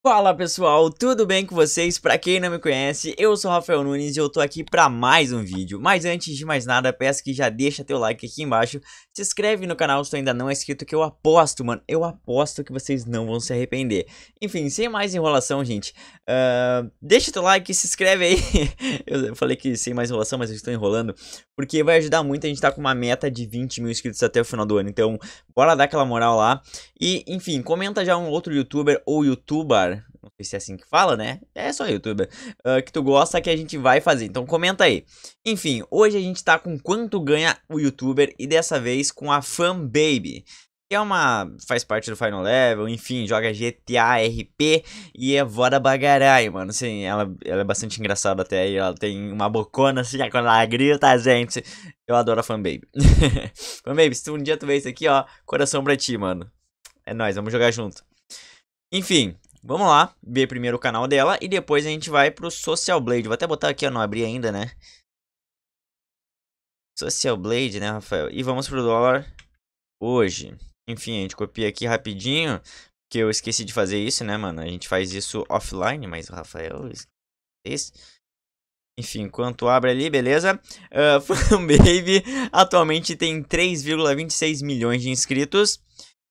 Fala pessoal, tudo bem com vocês? Pra quem não me conhece, eu sou Rafael Nunes e eu tô aqui pra mais um vídeo. Mas antes de mais nada, peço que já deixa teu like aqui embaixo, se inscreve no canal se tu ainda não é inscrito que eu aposto, mano, eu aposto que vocês não vão se arrepender. Enfim, sem mais enrolação, gente, uh, deixa teu like, se inscreve aí. eu falei que sem mais enrolação, mas eu estou enrolando, porque vai ajudar muito, a gente tá com uma meta de 20 mil inscritos até o final do ano, então bora dar aquela moral lá. E, enfim, comenta já um outro youtuber ou youtuber não sei se é assim que fala, né? É só youtuber, uh, que tu gosta que a gente vai fazer. Então comenta aí. Enfim, hoje a gente tá com quanto ganha o youtuber e dessa vez com a Fanbaby. Que é uma. faz parte do Final Level, enfim, joga GTA, RP e é vora bagarai, mano. sim ela, ela é bastante engraçada até aí. Ela tem uma bocona assim, quando ela grita, gente. Eu adoro a Fanbaby. Fanbaby, se um dia tu vê isso aqui, ó, coração pra ti, mano. É nóis, vamos jogar junto. Enfim, Vamos lá, ver primeiro o canal dela e depois a gente vai pro Social Blade. Vou até botar aqui, ó, não abri ainda, né? Social Blade, né, Rafael? E vamos pro dólar hoje. Enfim, a gente copia aqui rapidinho, porque eu esqueci de fazer isso, né, mano? A gente faz isso offline, mas o Rafael... Esse... Enfim, enquanto abre ali, beleza? Uh, ah, Baby atualmente tem 3,26 milhões de inscritos.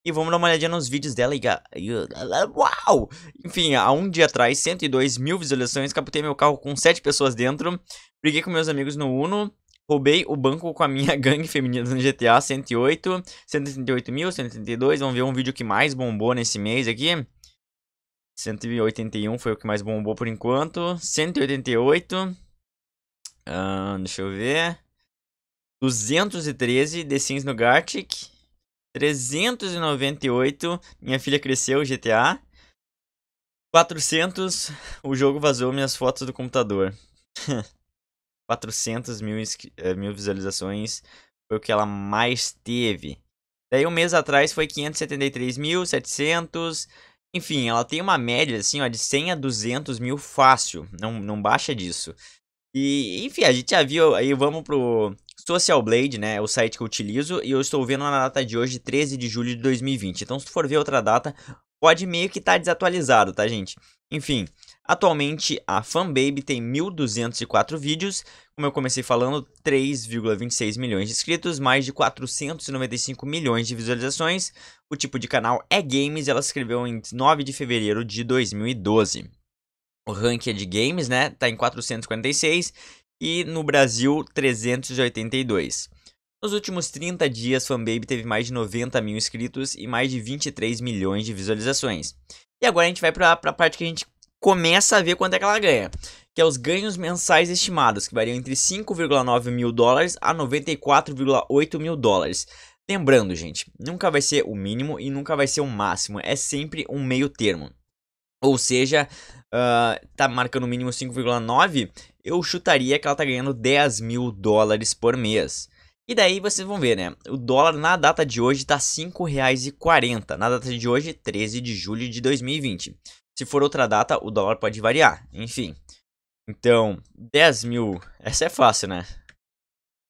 E vamos dar uma olhadinha nos vídeos dela e... Uh, uau! Enfim, há um dia atrás, 102 mil visualizações, captei meu carro com 7 pessoas dentro, briguei com meus amigos no Uno, roubei o banco com a minha gangue feminina no GTA 108, 138 mil, 132, vamos ver um vídeo que mais bombou nesse mês aqui. 181 foi o que mais bombou por enquanto. 188. Uh, deixa eu ver. 213 The Sims no Gartic. 398, minha filha cresceu, GTA. 400, o jogo vazou minhas fotos do computador. 400 mil, eh, mil visualizações foi o que ela mais teve. Daí um mês atrás foi 573.700. Enfim, ela tem uma média assim, ó, de 100 a 200 mil fácil. Não, não baixa disso. E, enfim, a gente já viu. Aí vamos pro, Social Blade, né, é o site que eu utilizo, e eu estou vendo na data de hoje, 13 de julho de 2020. Então, se tu for ver outra data, pode meio que estar tá desatualizado, tá, gente? Enfim, atualmente a Fanbaby tem 1.204 vídeos, como eu comecei falando, 3,26 milhões de inscritos, mais de 495 milhões de visualizações. O tipo de canal é games, ela escreveu em 9 de fevereiro de 2012. O ranking é de games, né? Tá em 446 e no Brasil 382. Nos últimos 30 dias, Fanbaby teve mais de 90 mil inscritos e mais de 23 milhões de visualizações. E agora a gente vai para a parte que a gente começa a ver quanto é que ela ganha, que é os ganhos mensais estimados, que variam entre 5,9 mil dólares a 94,8 mil dólares. Lembrando, gente, nunca vai ser o mínimo e nunca vai ser o máximo, é sempre um meio termo. Ou seja, uh, tá marcando o mínimo 5,9 eu chutaria que ela tá ganhando 10 mil dólares por mês. E daí vocês vão ver, né? O dólar na data de hoje tá R$ 5,40. Na data de hoje, 13 de julho de 2020. Se for outra data, o dólar pode variar. Enfim. Então, 10 mil. Essa é fácil, né?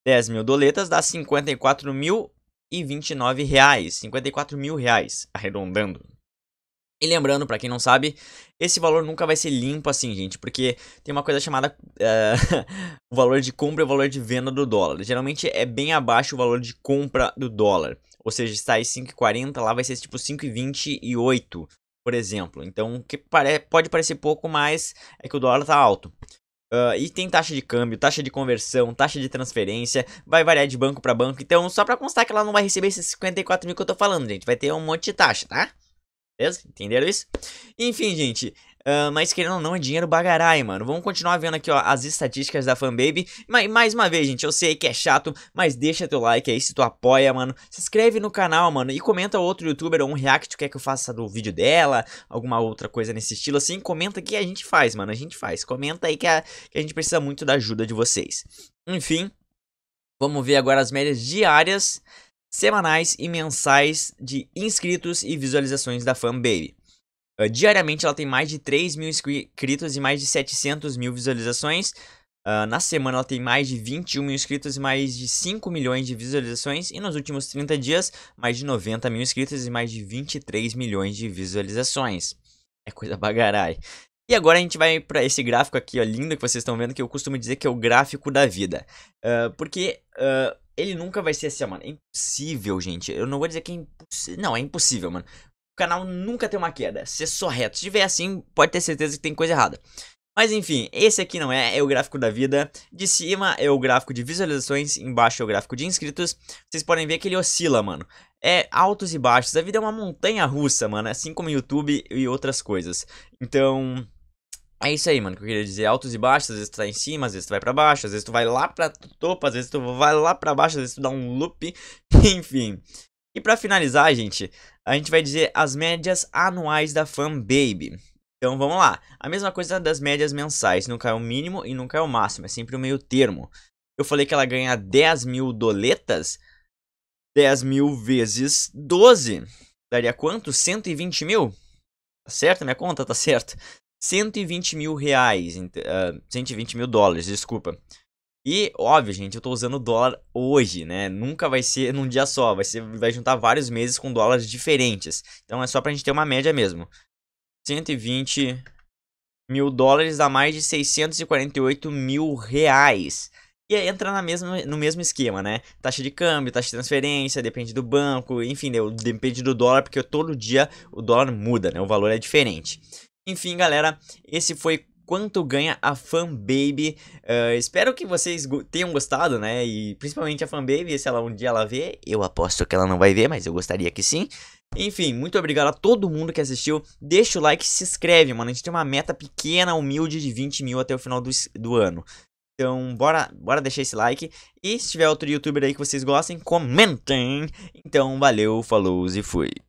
10 mil doletas dá 54 mil e 29 reais. 54 mil reais, arredondando. E lembrando, para quem não sabe, esse valor nunca vai ser limpo assim, gente, porque tem uma coisa chamada uh, o valor de compra e o valor de venda do dólar. Geralmente é bem abaixo o valor de compra do dólar, ou seja, tá aí 5,40, lá vai ser tipo 5,28, por exemplo. Então, que pare pode parecer pouco, mas é que o dólar tá alto. Uh, e tem taxa de câmbio, taxa de conversão, taxa de transferência, vai variar de banco para banco. Então, só para constar que ela não vai receber esses 54 mil que eu tô falando, gente, vai ter um monte de taxa, tá? Beleza? Entenderam isso? Enfim, gente. Uh, mas querendo ou não, é dinheiro bagarai, mano. Vamos continuar vendo aqui, ó, as estatísticas da fanbaby. Mas, mais uma vez, gente, eu sei que é chato, mas deixa teu like aí se tu apoia, mano. Se inscreve no canal, mano, e comenta outro youtuber ou um react que quer que eu faça do vídeo dela, alguma outra coisa nesse estilo assim. Comenta que a gente faz, mano, a gente faz. Comenta aí que a, que a gente precisa muito da ajuda de vocês. Enfim, vamos ver agora as médias diárias semanais e mensais de inscritos e visualizações da Fanbaby. Uh, ah, diariamente ela tem mais de 3 mil inscritos e mais de 700 mil visualizações. Uh, na semana ela tem mais de 21 mil inscritos e mais de 5 milhões de visualizações. E nos últimos 30 dias, mais de 90 mil inscritos e mais de 23 milhões de visualizações. É coisa bagarai. E agora a gente vai para esse gráfico aqui, ó, lindo que vocês estão vendo, que eu costumo dizer que é o gráfico da vida. Uh, porque uh, ele nunca vai ser assim, mano. É impossível, gente. Eu não vou dizer que é impossível. Não, é impossível, mano. O canal nunca tem uma queda. Se é só reto. Se tiver assim, pode ter certeza que tem coisa errada. Mas enfim, esse aqui não é, é o gráfico da vida. De cima é o gráfico de visualizações, embaixo é o gráfico de inscritos. Vocês podem ver que ele oscila, mano. É altos e baixos. A vida é uma montanha russa, mano. É assim como o YouTube e outras coisas. Então. É isso aí, mano, que eu queria dizer. Altos e baixos, às vezes tu tá em cima, às vezes tu vai pra baixo, às vezes tu vai lá pra topo, às vezes tu vai lá pra baixo, às vezes tu dá um loop, enfim. E pra finalizar, gente, a gente vai dizer as médias anuais da Fanbaby. Então vamos lá. A mesma coisa das médias mensais, nunca é o mínimo e nunca é o máximo, é sempre o meio termo. Eu falei que ela ganha 10 mil doletas, 10 mil vezes 12, daria quanto? 120 mil? Tá certo minha conta? Tá certo. 120 mil reais, uh, ah, 120 mil dólares, desculpa. E, óbvio, gente, eu tô usando dólar hoje, né? Nunca vai ser num dia só, vai, ser, vai juntar vários meses com dólares diferentes. Então é só pra gente ter uma média mesmo. 120 mil dólares dá mais de 648 mil reais. E aí entra na mesma, no mesmo esquema, né? Taxa de câmbio, taxa de transferência, depende do banco, enfim, né? depende do dólar, porque todo dia o dólar muda, né? O valor é diferente. Enfim, galera, esse foi quanto ganha a fanbaby. Uh, espero que vocês tenham gostado, né? E principalmente a fanbaby, se ela um dia ela vê, eu aposto que ela não vai ver, mas eu gostaria que sim. Enfim, muito obrigado a todo mundo que assistiu. Deixa o like e se inscreve, mano. A gente tem uma meta pequena, humilde, de 20 mil até o final do, do ano. Então, bora, bora deixar esse like. E se tiver outro youtuber aí que vocês gostem, comentem. Então, valeu, falou e fui.